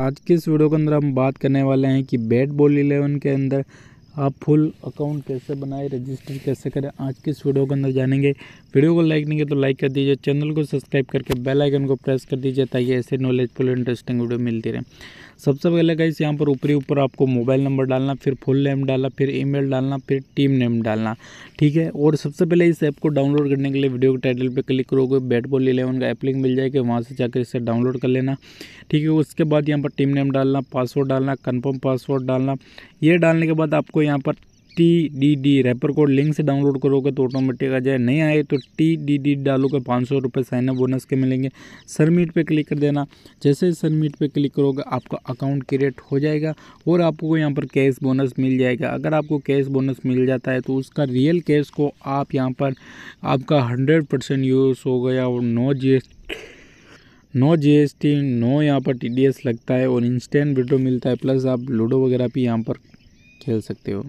आज के इस वीडियो के अंदर हम बात करने वाले हैं कि बैट बॉल इलेवन के अंदर आप फुल अकाउंट कैसे बनाए रजिस्टर कैसे करें आज के इस वीडियो के अंदर जानेंगे वीडियो को लाइक नहीं किया तो लाइक कर दीजिए चैनल को सब्सक्राइब करके बेल आइकन को प्रेस कर दीजिए ताकि ऐसे नॉलेजफुल इंटरेस्टिंग वीडियो मिलती रहे सबसे पहले गाइस यहाँ पर ऊपरी ऊपर आपको मोबाइल नंबर डालना फिर फुल नेम डालना फिर ईमेल डालना फिर टीम नेम डालना ठीक है और सबसे पहले इस ऐप को डाउनलोड करने के लिए वीडियो के टाइटल पर क्लिक करोगे बैट बॉल इलेवन का एप्लिक लिंक मिल जाएगा वहाँ से जाकर इसे डाउनलोड कर लेना ठीक है उसके बाद यहाँ पर टीम नेम डालना पासवर्ड डालना कन्फर्म पासवर्ड डालना ये डालने के बाद आपको यहाँ पर टी डी डी रेपर कोड लिंक से डाउनलोड करोगे तो ऑटोमेटिक आ जाए नहीं आए तो टी डी डी डालोगे पाँच सौ रुपये साइनअप बोनस के मिलेंगे सबमिट पे क्लिक कर देना जैसे सबमिट पे क्लिक करोगे आपका अकाउंट क्रिएट हो जाएगा और आपको यहाँ पर कैश बोनस मिल जाएगा अगर आपको कैश बोनस मिल जाता है तो उसका रियल कैश को आप यहाँ पर आपका हंड्रेड परसेंट यूज़ हो गया और no G no GST no यहाँ पर टीडीएस लगता है और इंस्टेंट विड्रो मिलता है प्लस आप लूडो वगैरह भी यहाँ पर खेल सकते हो